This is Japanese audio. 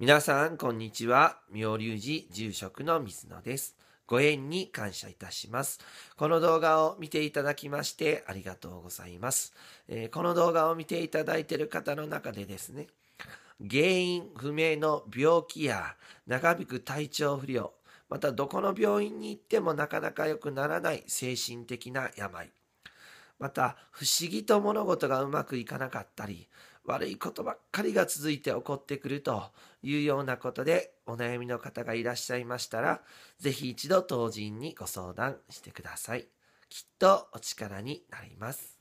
皆さん、こんにちは。妙龍寺住職の水野です。ご縁に感謝いたします。この動画を見ていただきましてありがとうございます。えー、この動画を見ていただいている方の中でですね、原因不明の病気や長引く体調不良、またどこの病院に行ってもなかなか良くならない精神的な病、また不思議と物事がうまくいかなかったり悪いことばっかりが続いて起こってくるというようなことでお悩みの方がいらっしゃいましたら是非一度当人にご相談してくださいきっとお力になります